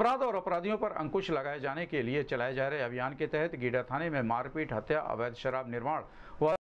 अपराध और अपराधियों पर अंकुश लगाए जाने के लिए चलाए जा रहे अभियान के तहत गीडा थाने में मारपीट हत्या अवैध शराब निर्माण व